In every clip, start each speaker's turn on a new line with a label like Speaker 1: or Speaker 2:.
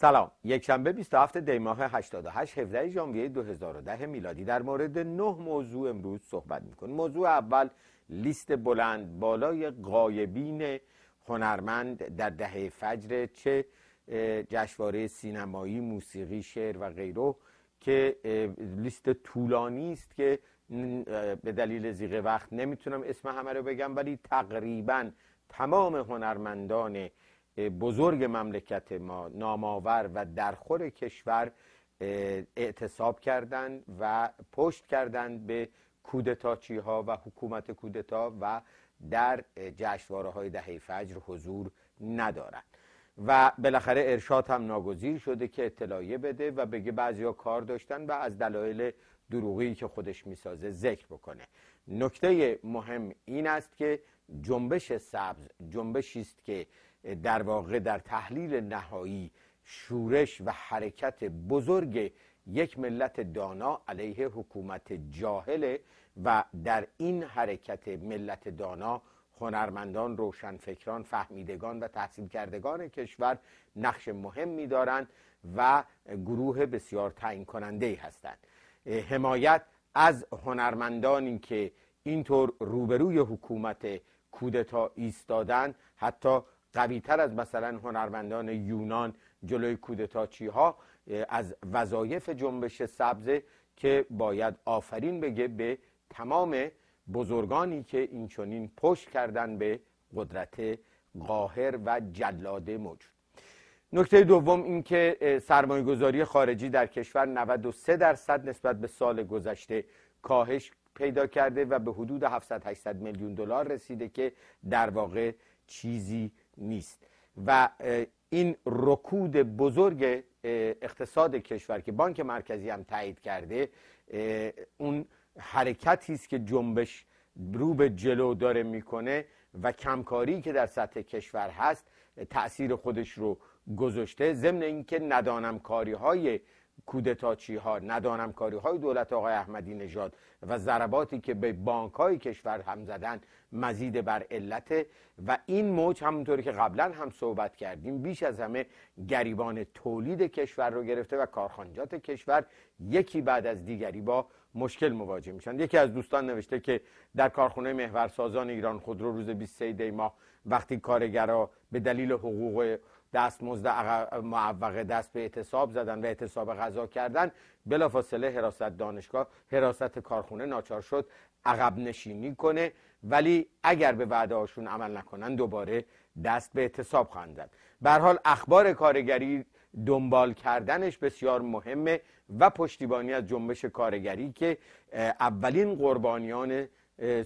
Speaker 1: سلام یکشنبه 27 دی ماه 88 17 ژانویه 2010 میلادی در مورد نه موضوع امروز صحبت میکنیم موضوع اول لیست بلند بالای غایبین هنرمند در دهه فجر چه جشنواره سینمایی موسیقی شعر و غیره که لیست طولانی است که به دلیل زیغ وقت نمیتونم اسم همه رو بگم ولی تقریبا تمام هنرمندان بزرگ مملکت ما نامآور و درخور کشور اعتصاب کردند و پشت کردند به کودتاچی ها و حکومت کودتا و در جشنواره های دهه فجر حضور ندارند و بالاخره ارشاد هم ناگزیر شده که اطلاعیه بده و بگه بعضیا کار داشتن و از دلایل دروغی که خودش میسازه ذکر بکنه نکته مهم این است که جنبش سبز جنبشی است که در واقع در تحلیل نهایی شورش و حرکت بزرگ یک ملت دانا علیه حکومت جاهل و در این حرکت ملت دانا هنرمندان، روشنفکران، فهمیدگان و تحصیل کردگان کشور نقش مهمی دارند و گروه بسیار تعیین کننده هستند. حمایت از هنرمندانی که اینطور روبروی حکومت کودتا ایستادن حتی قوی تر از مثلا هنرمندان یونان جلوی کودتاچی ها از وظایف جنبش سبز که باید آفرین بگه به تمام بزرگانی که این چونین پشت کردن به قدرت قاهر و جلاد موجود نکته دوم اینکه سرمایه گذاری خارجی در کشور 93 درصد نسبت به سال گذشته کاهش پیدا کرده و به حدود 700 800 میلیون دلار رسیده که در واقع چیزی نیست و این رکود بزرگ اقتصاد کشور که بانک مرکزی هم تایید کرده اون حرکتی است که جنبش رو به جلو داره میکنه و کمکاری که در سطح کشور هست تاثیر خودش رو گذاشته ضمن اینکه ندانم کاری های کودتاچی ها ندانم کاری های دولت آقای احمدی نژاد و ضرباتی که به بانک های کشور هم زدن مزید بر علت و این موج همونطوری که قبلا هم صحبت کردیم بیش از همه گریبان تولید کشور رو گرفته و کارخانجات کشور یکی بعد از دیگری با مشکل مواجه میشن یکی از دوستان نوشته که در کارخانه محورسازان ایران خودرو روز 23 دی ماه وقتی کارگرها به دلیل حقوق دست دستمزد معوقه دست به اعتصاب زدن و اعتصاب غذا کردن فاصله حراست دانشگاه حراست کارخونه ناچار شد عقب نشینی کنه ولی اگر به وعده هاشون عمل نکنن دوباره دست به اعتصاب خواهند زد به حال اخبار کارگری دنبال کردنش بسیار مهمه و پشتیبانی از جنبش کارگری که اولین قربانیان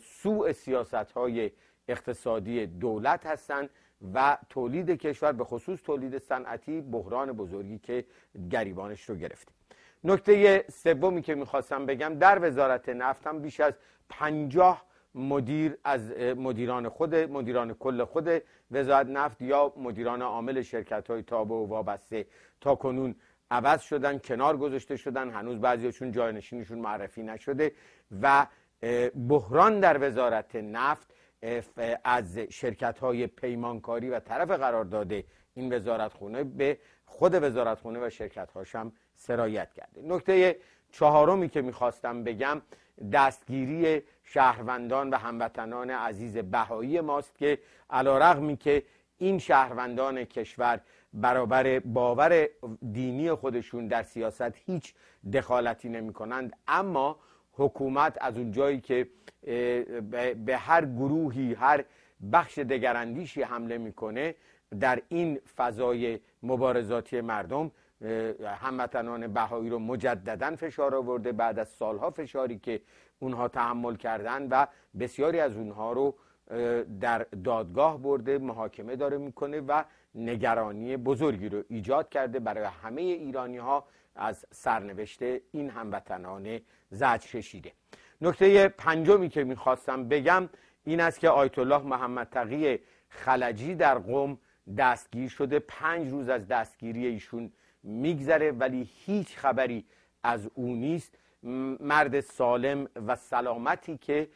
Speaker 1: سوء سیاست های اقتصادی دولت هستند و تولید کشور به خصوص تولید صنعتی بحران بزرگی که گریبانش رو گرفتیم نکته سومی که میخواستم بگم در وزارت نفت هم بیش از پنجاه مدیر از مدیران خود مدیران کل خود وزارت نفت یا مدیران عامل شرکت های تاب و وابسته تا کنون عوض شدن کنار گذاشته شدن هنوز بعضیشون جای نشینشون معرفی نشده و بحران در وزارت نفت از شرکت های پیمانکاری و طرف قرار داده این خونه به خود وزارت خونه و شرکت هاشم سرایت کرده نکته چهارمی که میخواستم بگم دستگیری شهروندان و هموطنان عزیز بهایی ماست که علا رغمی که این شهروندان کشور برابر باور دینی خودشون در سیاست هیچ دخالتی نمی کنند اما حکومت از اون جایی که به هر گروهی هر بخش دگراندیشی حمله میکنه در این فضای مبارزاتی مردم هموطنان بهایی رو مجددا فشار آورده بعد از سالها فشاری که اونها تحمل کردن و بسیاری از اونها رو در دادگاه برده محاکمه داره میکنه و نگرانی بزرگی رو ایجاد کرده برای همه ایرانی ها از سرنوشت این هموطنان زد کشیده نکته پنجمی که میخواستم بگم این است که آیت الله محمد تقی خلجی در قم دستگیر شده پنج روز از دستگیری ایشون میگذره ولی هیچ خبری از او نیست مرد سالم و سلامتی که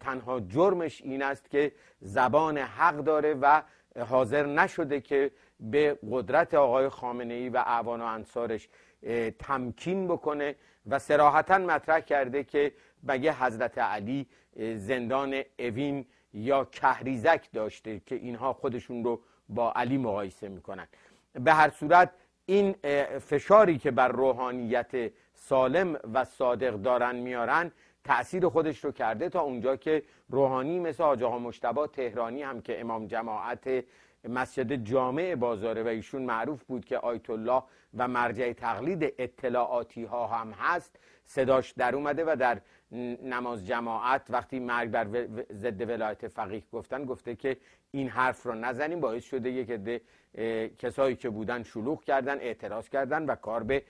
Speaker 1: تنها جرمش این است که زبان حق داره و حاضر نشده که به قدرت آقای خامنه ای و اعوان و انصارش تمکین بکنه و سراحتا مطرح کرده که بگه حضرت علی زندان اوین یا کهریزک داشته که اینها خودشون رو با علی مقایسه میکنن به هر صورت این فشاری که بر روحانیت سالم و صادق دارن میارن تأثیر خودش رو کرده تا اونجا که روحانی مثل آجاها مشتبه تهرانی هم که امام جماعت مسجد جامع بازاره و ایشون معروف بود که آیت الله و مرجع تقلید اطلاعاتی ها هم هست صداش در اومده و در نماز جماعت وقتی مرگ بر ضد ولایت فقیه گفتن گفته که این حرف را نزنیم باعث شده یک عده کسایی که بودن شلوغ کردن اعتراض کردن و کار به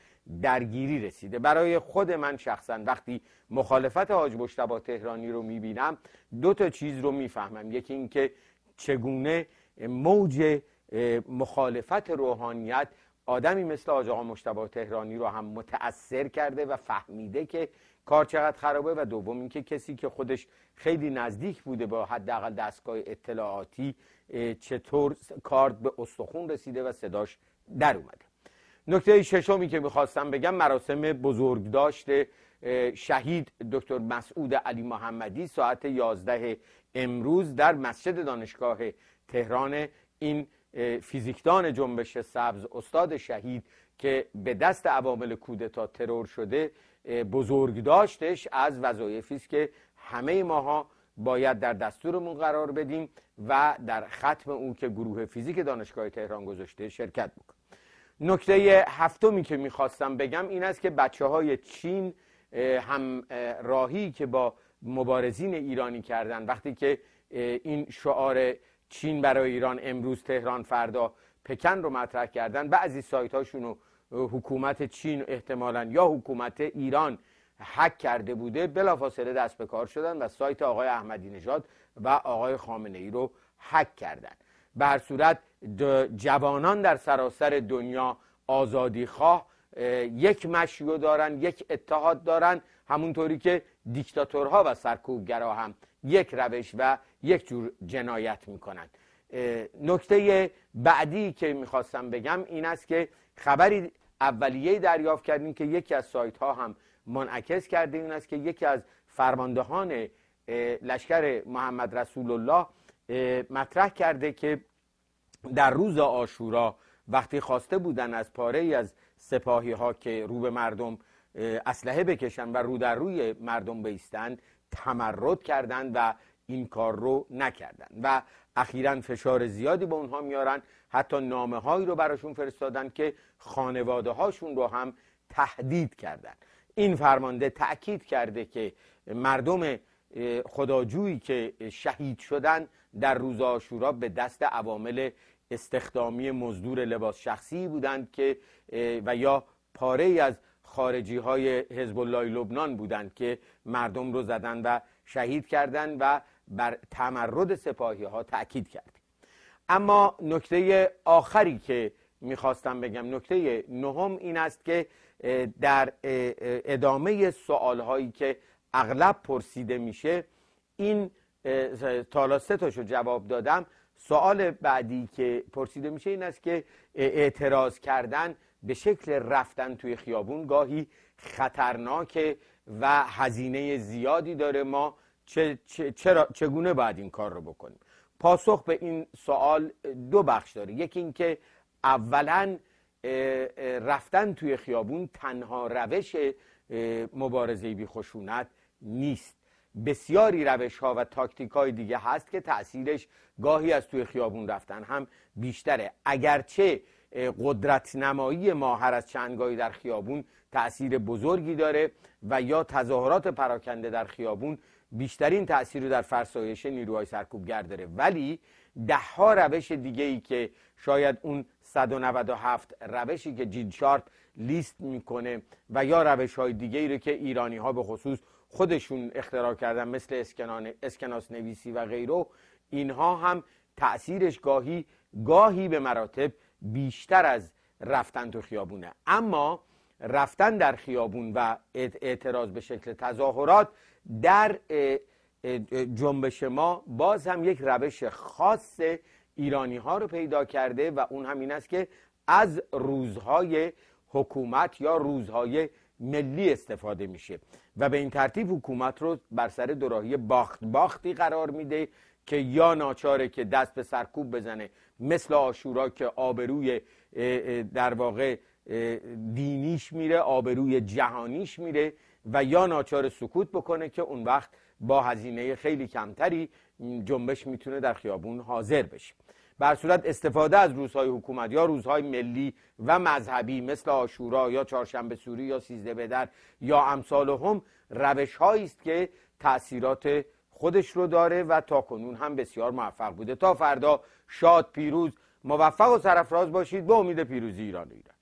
Speaker 1: درگیری رسیده برای خود من شخصا وقتی مخالفت حاج مشتبه تهرانی رو میبینم دو تا چیز رو میفهمم یکی اینکه چگونه موج مخالفت روحانیت آدمی مثل آج آقا مشتبه تهرانی رو هم متأثر کرده و فهمیده که کار چقدر خرابه و دوم اینکه کسی که خودش خیلی نزدیک بوده با حداقل دستگاه اطلاعاتی چطور کارد به استخون رسیده و صداش در اومده نکته ششمی که میخواستم بگم مراسم بزرگداشت شهید دکتر مسعود علی محمدی ساعت 11 امروز در مسجد دانشگاه تهران این فیزیکدان جنبش سبز استاد شهید که به دست عوامل کودتا ترور شده بزرگ داشتش از وظایفی است که همه ماها باید در دستورمون قرار بدیم و در ختم اون که گروه فیزیک دانشگاه تهران گذاشته شرکت بکنیم نکته هفتمی که میخواستم بگم این است که بچه های چین هم راهی که با مبارزین ایرانی کردن وقتی که این شعار چین برای ایران امروز تهران فردا پکن رو مطرح کردن بعضی سایت هاشون حکومت چین احتمالا یا حکومت ایران حک کرده بوده بلافاصله دست به کار شدن و سایت آقای احمدی نژاد و آقای خامنه ای رو حک کردند به هر صورت جوانان در سراسر دنیا آزادی خواه یک مشیو دارن یک اتحاد دارن همونطوری که دیکتاتورها و سرکوبگرا هم یک روش و یک جور جنایت میکنن نکته بعدی که میخواستم بگم این است که خبری اولیه دریافت کردیم که یکی از سایت ها هم منعکس کرده این است که یکی از فرماندهان لشکر محمد رسول الله مطرح کرده که در روز آشورا وقتی خواسته بودن از پاره ای از سپاهی ها که رو به مردم اسلحه بکشن و رو در روی مردم بیستند تمرد کردند و این کار رو نکردند. و اخیرا فشار زیادی به اونها میارن حتی نامه هایی رو براشون فرستادن که خانواده هاشون رو هم تهدید کردند. این فرمانده تأکید کرده که مردم خداجویی که شهید شدن در روز آشورا به دست عوامل استخدامی مزدور لباس شخصی بودند که و یا پاره ای از خارجی های حزب الله لبنان بودند که مردم رو زدن و شهید کردند و بر تمرد سپاهی ها تاکید کرد اما نکته آخری که میخواستم بگم نکته نهم این است که در ادامه سوال هایی که اغلب پرسیده میشه این تالا سه تاشو جواب دادم سوال بعدی که پرسیده میشه این است که اعتراض کردن به شکل رفتن توی خیابون گاهی خطرناکه و هزینه زیادی داره ما چرا، چگونه باید این کار رو بکنیم پاسخ به این سوال دو بخش داره یکی اینکه اولا رفتن توی خیابون تنها روش مبارزه بی خشونت نیست بسیاری روش ها و تاکتیک های دیگه هست که تأثیرش گاهی از توی خیابون رفتن هم بیشتره اگرچه قدرت نمایی ما هر از چندگاهی در خیابون تاثیر بزرگی داره و یا تظاهرات پراکنده در خیابون بیشترین تاثیر رو در فرسایش نیروهای سرکوبگر داره ولی ها روش دیگه ای که شاید اون 197 روشی که جین شارپ لیست میکنه و یا روش های دیگه ای رو که ایرانی ها به خصوص خودشون اختراع کردن مثل اسکناس نویسی و غیره اینها هم تأثیرش گاهی گاهی به مراتب بیشتر از رفتن تو خیابونه اما رفتن در خیابون و اعتراض به شکل تظاهرات در جنبش ما باز هم یک روش خاص ایرانی ها رو پیدا کرده و اون هم این است که از روزهای حکومت یا روزهای ملی استفاده میشه و به این ترتیب حکومت رو بر سر دوراهی باخت باختی قرار میده که یا ناچاره که دست به سرکوب بزنه مثل آشورا که آبروی در واقع دینیش میره آبروی جهانیش میره و یا ناچار سکوت بکنه که اون وقت با هزینه خیلی کمتری جنبش میتونه در خیابون حاضر بشه بر صورت استفاده از روزهای حکومت یا روزهای ملی و مذهبی مثل آشورا یا چهارشنبه سوری یا سیزده بدر یا امثال هم روش است که تاثیرات خودش رو داره و تا کنون هم بسیار موفق بوده تا فردا شاد پیروز موفق و سرفراز باشید به امید پیروزی ایران ایران